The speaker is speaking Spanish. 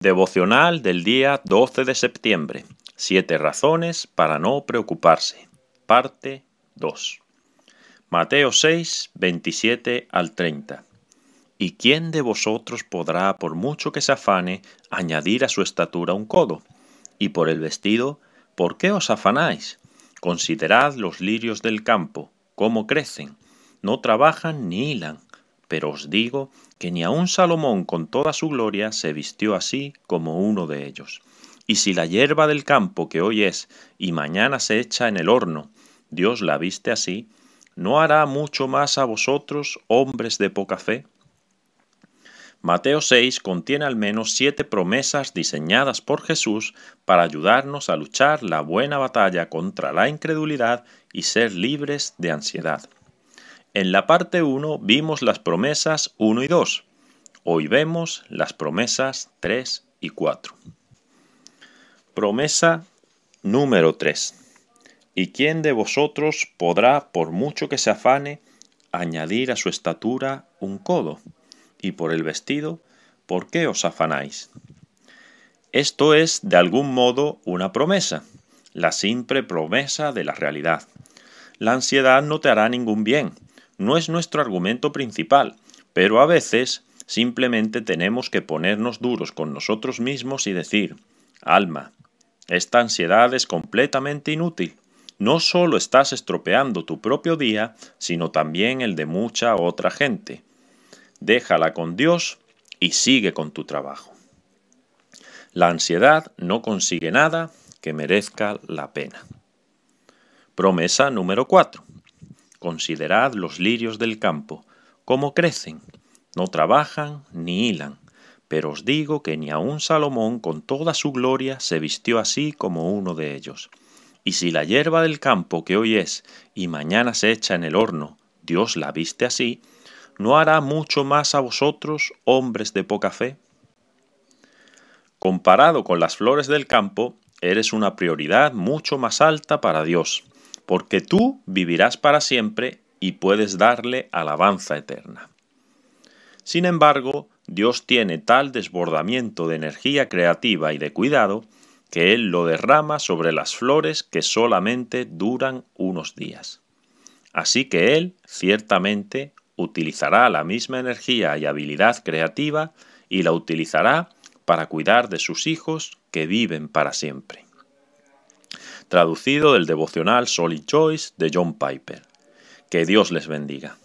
Devocional del día 12 de septiembre. Siete razones para no preocuparse. Parte 2. Mateo 6, 27 al 30. ¿Y quién de vosotros podrá, por mucho que se afane, añadir a su estatura un codo? Y por el vestido, ¿por qué os afanáis? Considerad los lirios del campo, cómo crecen, no trabajan ni hilan pero os digo que ni aun Salomón con toda su gloria se vistió así como uno de ellos. Y si la hierba del campo que hoy es y mañana se echa en el horno, Dios la viste así, ¿no hará mucho más a vosotros, hombres de poca fe? Mateo 6 contiene al menos siete promesas diseñadas por Jesús para ayudarnos a luchar la buena batalla contra la incredulidad y ser libres de ansiedad. En la parte 1 vimos las promesas 1 y 2. Hoy vemos las promesas 3 y 4. Promesa número 3. ¿Y quién de vosotros podrá, por mucho que se afane, añadir a su estatura un codo? Y por el vestido, ¿por qué os afanáis? Esto es, de algún modo, una promesa, la simple promesa de la realidad. La ansiedad no te hará ningún bien, no es nuestro argumento principal, pero a veces simplemente tenemos que ponernos duros con nosotros mismos y decir, alma, esta ansiedad es completamente inútil. No solo estás estropeando tu propio día, sino también el de mucha otra gente. Déjala con Dios y sigue con tu trabajo. La ansiedad no consigue nada que merezca la pena. Promesa número 4. Considerad los lirios del campo, cómo crecen, no trabajan ni hilan, pero os digo que ni aun Salomón con toda su gloria se vistió así como uno de ellos. Y si la hierba del campo que hoy es y mañana se echa en el horno, Dios la viste así, ¿no hará mucho más a vosotros, hombres de poca fe? Comparado con las flores del campo, eres una prioridad mucho más alta para Dios porque tú vivirás para siempre y puedes darle alabanza eterna. Sin embargo, Dios tiene tal desbordamiento de energía creativa y de cuidado que Él lo derrama sobre las flores que solamente duran unos días. Así que Él, ciertamente, utilizará la misma energía y habilidad creativa y la utilizará para cuidar de sus hijos que viven para siempre traducido del devocional Solid Choice de John Piper. Que Dios les bendiga.